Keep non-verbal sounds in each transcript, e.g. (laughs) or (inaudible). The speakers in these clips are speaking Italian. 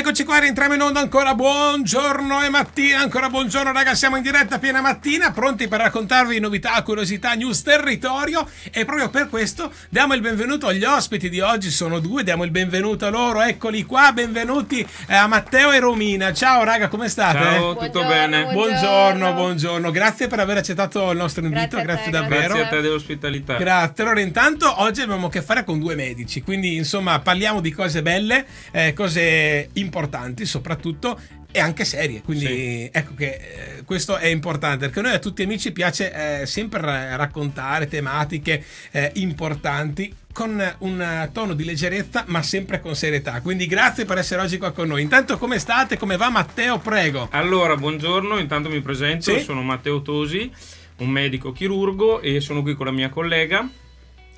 Eccoci qua, rientriamo in onda ancora, buongiorno e mattina, ancora buongiorno ragazzi, siamo in diretta piena mattina, pronti per raccontarvi novità, curiosità, news, territorio e proprio per questo diamo il benvenuto agli ospiti di oggi, sono due, diamo il benvenuto a loro, eccoli qua, benvenuti eh, a Matteo e Romina, ciao raga, come state? Ciao, tutto buongiorno, bene? Buongiorno, buongiorno, grazie per aver accettato il nostro invito, grazie, grazie te, davvero. Grazie a te dell'ospitalità. Grazie, allora intanto oggi abbiamo a che fare con due medici, quindi insomma parliamo di cose belle, eh, cose importanti importanti soprattutto e anche serie. Quindi sì. ecco che eh, questo è importante perché noi a tutti amici piace eh, sempre raccontare tematiche eh, importanti con un tono di leggerezza ma sempre con serietà. Quindi grazie per essere oggi qua con noi. Intanto come state? Come va Matteo? Prego. Allora, buongiorno, intanto mi presento, sì? sono Matteo Tosi, un medico chirurgo e sono qui con la mia collega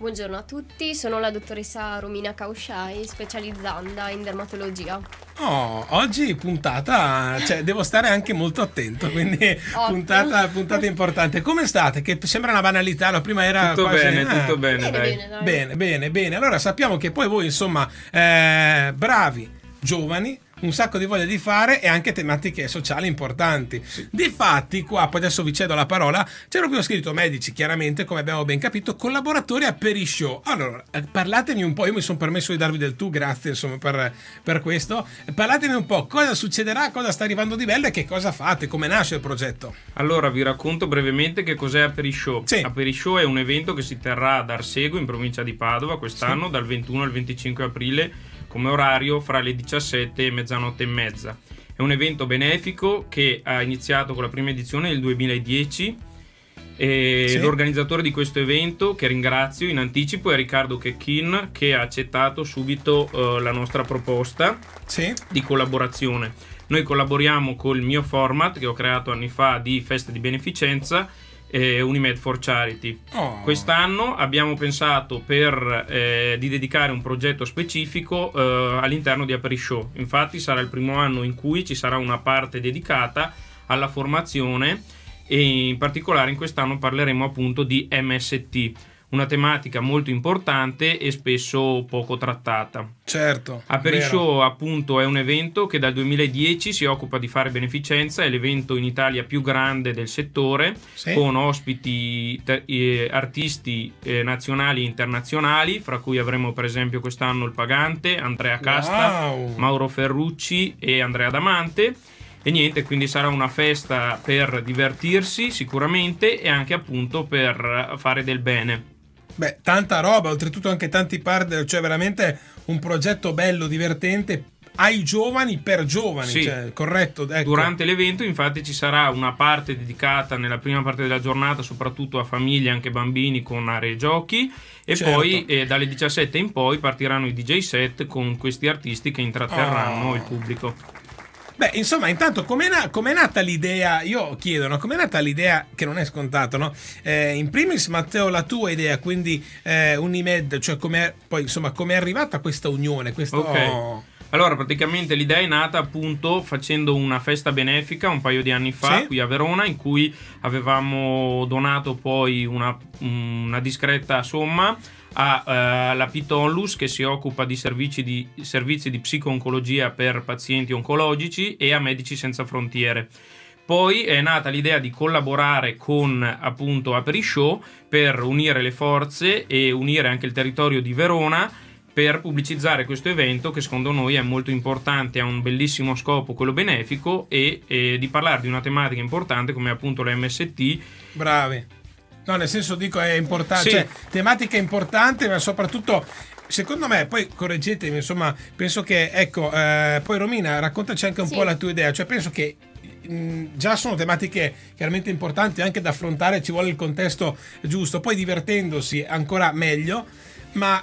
Buongiorno a tutti, sono la dottoressa Romina Caushai, specializzanda in dermatologia. Oh, oggi puntata, cioè devo stare anche molto attento, quindi (laughs) puntata, puntata, importante. Come state? Che sembra una banalità, la prima era tutto quasi, bene, ah, tutto bene, bene, bene, dai. bene, bene, bene. Allora sappiamo che poi voi, insomma, eh, bravi, giovani, un sacco di voglia di fare e anche tematiche sociali importanti. Sì. Difatti, qua, poi adesso vi cedo la parola, c'è proprio scritto medici, chiaramente, come abbiamo ben capito, collaboratori a Perishow. Allora, eh, parlatemi un po', io mi sono permesso di darvi del tu, grazie insomma per, per, questo, parlatemi un po' cosa succederà, cosa sta arrivando di bello e che cosa fate, come nasce il progetto. Allora, vi racconto brevemente che cos'è Aperishow. Sì. Aperishow è un evento che si terrà ad Arsego, in provincia di Padova, quest'anno, sì. dal 21 al 25 aprile come orario fra le 17 e mezzanotte e mezza. È un evento benefico che ha iniziato con la prima edizione nel 2010 sì. L'organizzatore di questo evento, che ringrazio in anticipo, è Riccardo Checchin, che ha accettato subito uh, la nostra proposta sì. di collaborazione. Noi collaboriamo col mio format che ho creato anni fa di feste di beneficenza eh, Unimed for Charity. Oh. Quest'anno abbiamo pensato per, eh, di dedicare un progetto specifico eh, all'interno di Show. Infatti sarà il primo anno in cui ci sarà una parte dedicata alla formazione e in particolare in quest'anno parleremo appunto di MST una tematica molto importante e spesso poco trattata. Certo. Aperi Show appunto è un evento che dal 2010 si occupa di fare beneficenza, è l'evento in Italia più grande del settore sì. con ospiti eh, artisti eh, nazionali e internazionali, fra cui avremo per esempio quest'anno il Pagante, Andrea Casta, wow. Mauro Ferrucci e Andrea Damante. E niente, quindi sarà una festa per divertirsi sicuramente e anche appunto per fare del bene. Beh, tanta roba, oltretutto anche tanti partner, cioè veramente un progetto bello, divertente ai giovani per giovani, sì. cioè, corretto? Ecco. Durante l'evento infatti ci sarà una parte dedicata nella prima parte della giornata soprattutto a famiglie, anche bambini con aree giochi e certo. poi eh, dalle 17 in poi partiranno i DJ set con questi artisti che intratterranno oh. il pubblico. Beh, insomma, intanto com'è, na com nata l'idea? Io chiedo, no? com'è nata l'idea che non è scontato, no? Eh, in primis, Matteo, la tua idea, quindi eh, Unimed, cioè come poi insomma com'è arrivata questa unione, questo... Okay. Oh... Allora, praticamente l'idea è nata appunto facendo una festa benefica un paio di anni fa sì. qui a Verona in cui avevamo donato poi una, una discreta somma eh, alla uh, Pitonlus che si occupa di servizi di, servizi di psico-oncologia per pazienti oncologici e a Medici Senza Frontiere. Poi è nata l'idea di collaborare con appunto Apri Show per unire le forze e unire anche il territorio di Verona per pubblicizzare questo evento che secondo noi è molto importante, ha un bellissimo scopo, quello benefico, e, e di parlare di una tematica importante come appunto la MST. Bravi. No, nel senso dico è importante, sì. cioè, tematica importante, ma soprattutto secondo me, poi correggetemi, insomma, penso che, ecco, eh, poi Romina, raccontaci anche un sì. po' la tua idea, cioè penso che mm, già sono tematiche chiaramente importanti anche da affrontare, ci vuole il contesto giusto, poi divertendosi ancora meglio, ma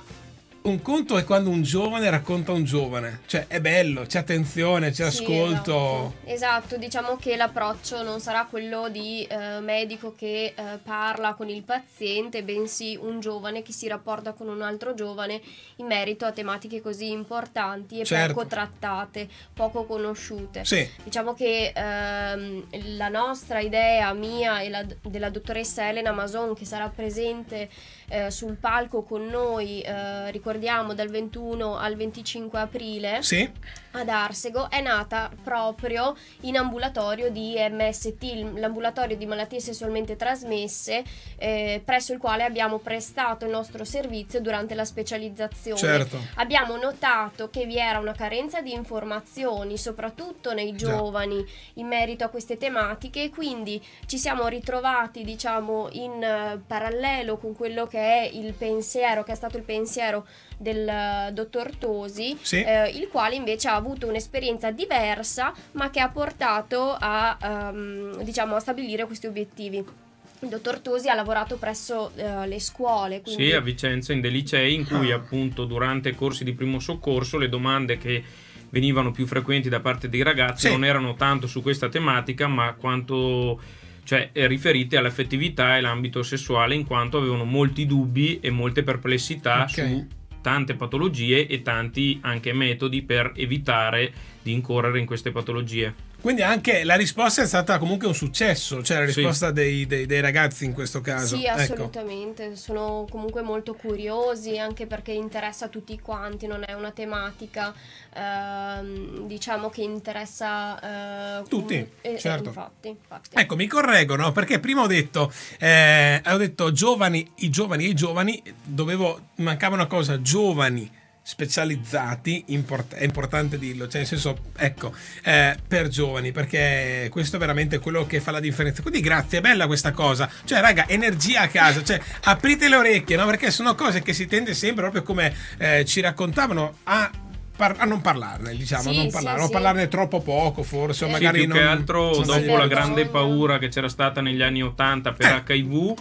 un conto è quando un giovane racconta un giovane, cioè è bello, c'è attenzione, c'è sì, ascolto. Esatto. esatto. diciamo che l'approccio non sarà quello di eh, medico che eh, parla con il paziente, bensì un giovane che si rapporta con un altro giovane in merito a tematiche così importanti e certo. poco trattate, poco conosciute. Sì. Diciamo che ehm, la nostra idea mia e la, della dottoressa Elena Mason che sarà presente eh, sul palco con noi eh, ricordando ricordiamo, dal 21 al 25 aprile sì. ad Arsego, è nata proprio in ambulatorio di MST, l'ambulatorio di malattie sessualmente trasmesse, eh, presso il quale abbiamo prestato il nostro servizio durante la specializzazione. Certo. Abbiamo notato che vi era una carenza di informazioni, soprattutto nei giovani, Già. in merito a queste tematiche e quindi ci siamo ritrovati, diciamo, in eh, parallelo con quello che è il pensiero, che è stato il pensiero del eh, dottor Tosi, sì. eh, il quale invece ha avuto un'esperienza diversa ma che ha portato a, ehm, diciamo, a stabilire questi obiettivi. Il dottor Tosi ha lavorato presso eh, le scuole. Quindi... Sì, a Vicenza, in dei licei, in cui ah. appunto durante i corsi di primo soccorso le domande che venivano più frequenti da parte dei ragazzi sì. non erano tanto su questa tematica, ma quanto cioè eh, riferite all'affettività e all'ambito sessuale, in quanto avevano molti dubbi e molte perplessità okay. su tante patologie e tanti anche metodi per evitare di incorrere in queste patologie. Quindi anche la risposta è stata comunque un successo, cioè la risposta sì. dei, dei, dei, ragazzi in questo caso. Sì, ecco. assolutamente, ecco. sono comunque molto curiosi anche perché interessa a tutti quanti, non è una tematica ehm, diciamo che interessa eh, tutti. Eh, eh, certo. Infatti, infatti, Ecco, mi correggo, no? perché prima ho detto, eh, ho detto giovani, i giovani e i giovani, dovevo, mancava una cosa, giovani specializzati, import- è importante dirlo, cioè nel senso, ecco, eh, per giovani, perché questo è veramente quello che fa la differenza. Quindi grazie, è bella questa cosa. Cioè, raga, energia a casa, cioè, aprite le orecchie, no? Perché sono cose che si tende sempre, proprio come eh, ci raccontavano, a Par- a non parlarne, diciamo, sì, a non parlarne, sì, sì. parlarne troppo poco forse, o magari sì, più non... che altro dopo la grande paura che c'era stata negli anni 80 per eh. HIV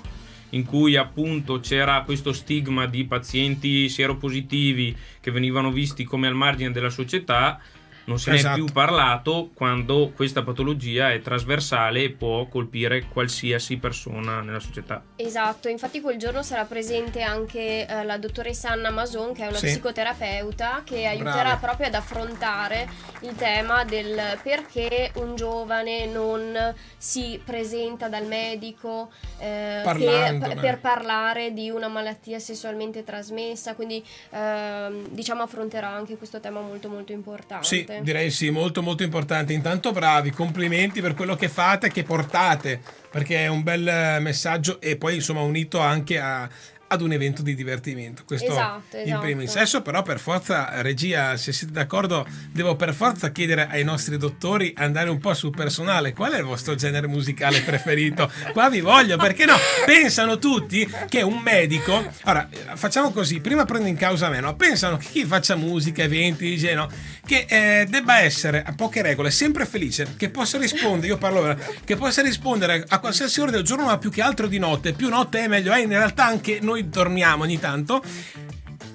in cui appunto c'era questo stigma di pazienti sieropositivi che venivano visti come al margine della società non se esatto. ne è esatto. più parlato quando questa patologia è trasversale e può colpire qualsiasi persona nella società. Esatto, infatti quel giorno sarà presente anche eh, la dottoressa Anna Mason che è una sì. psicoterapeuta che aiuterà Brava. proprio ad affrontare il tema del perché un giovane non si presenta dal medico eh, per, per, parlare di una malattia sessualmente trasmessa, quindi eh, diciamo affronterà anche questo tema molto molto importante. Sì Direi sì, molto molto importante. Intanto bravi, complimenti per quello che fate e che portate, perché è un bel messaggio e poi insomma unito anche a, ad un evento di divertimento. Questo esatto, esatto. in primis. Adesso però per forza, regia, se siete d'accordo, devo per forza chiedere ai nostri dottori andare un po' sul personale. Qual è il vostro genere musicale preferito? Qua vi voglio, perché no? Pensano tutti che un medico... Allora, facciamo così, prima prendo in causa me, no? Pensano che chi faccia musica, eventi, dice, no? Che eh, debba essere, a poche regole, sempre felice, che possa rispondere, io parlo ora, che possa rispondere a qualsiasi ora del giorno, ma più che altro di notte. Più notte è meglio è, eh? in realtà anche noi noi dormiamo ogni tanto.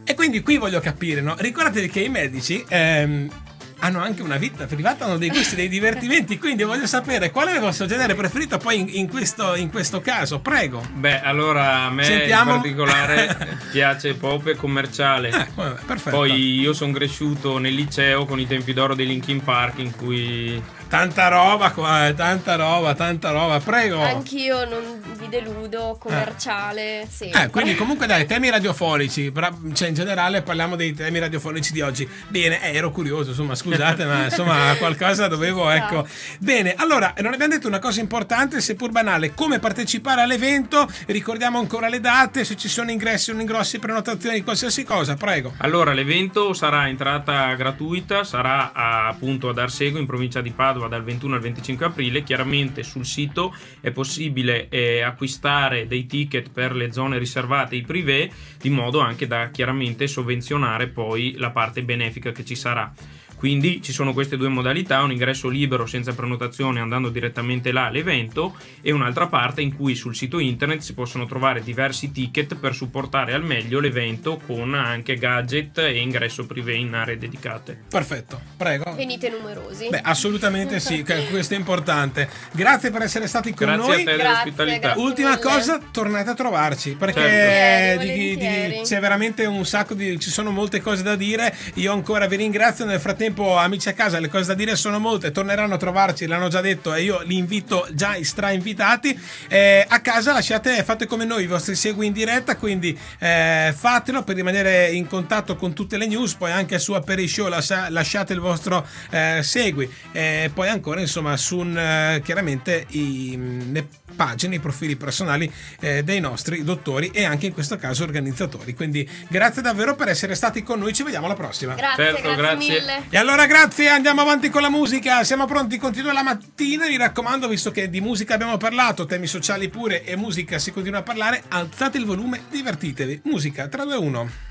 E quindi qui voglio capire, no? Ricordatevi che i medici ehm, hanno anche una vita privata, hanno dei gusti, dei divertimenti, quindi voglio sapere qual è il vostro genere preferito poi in, in, questo, in questo, caso, prego. Beh, allora a me Sentiamo. in particolare (laughs) piace pop e commerciale. Eh, vabbè, perfetto. Poi io sono cresciuto nel liceo con i tempi d'oro dei Linkin Park in cui... Tanta roba qua, eh, tanta roba, tanta roba, prego. Anch'io non deludo, eh. commerciale. Ah. Sì. Eh, quindi comunque dai, temi radiofonici, cioè in generale parliamo dei temi radiofonici di oggi. Bene, eh, ero curioso, insomma, scusate, ma insomma (laughs) qualcosa dovevo, ecco. Bene, allora, non abbiamo detto una cosa importante, seppur banale, come partecipare all'evento, ricordiamo ancora le date, se ci sono ingressi o non ingressi, prenotazioni, qualsiasi cosa, prego. Allora, l'evento sarà entrata gratuita, sarà appunto ad Arsego in provincia di Padova dal 21 al 25 aprile, chiaramente sul sito è possibile eh, acquistare acquistare dei ticket per le zone riservate, i privé, di modo anche da chiaramente sovvenzionare poi la parte benefica che ci sarà. Quindi ci sono queste due modalità, un ingresso libero senza prenotazione andando direttamente là all'evento e un'altra parte in cui sul sito internet si possono trovare diversi ticket per supportare al meglio l'evento con anche gadget e ingresso privé in aree dedicate. Perfetto, prego. Venite numerosi. Beh, assolutamente sì, questo è importante. Grazie per essere stati con grazie noi. Grazie a te dell'ospitalità. Ultima mille. cosa, tornate a trovarci perché certo. di, di, c'è veramente un sacco di ci sono molte cose da dire. Io ancora vi ringrazio nel frattempo tempo, amici a casa, le cose da dire sono molte, torneranno a trovarci, l'hanno già detto e io li invito già strainvitati. Eh, a casa lasciate, fate come noi, i vostri segui in diretta, quindi eh, fatelo per rimanere in contatto con tutte le news, poi anche su Aperi Show lascia, lasciate il vostro eh, segui. E eh, poi ancora, insomma, su eh, chiaramente i, le pagine, i profili personali eh, dei nostri dottori e anche in questo caso organizzatori. Quindi grazie davvero per essere stati con noi, ci vediamo alla prossima. Grazie, certo, grazie, grazie, mille. E allora grazie, andiamo avanti con la musica, siamo pronti, continua la mattina, mi raccomando, visto che di musica abbiamo parlato, temi sociali pure e musica si continua a parlare, alzate il volume, divertitevi. Musica 3, 2, 1.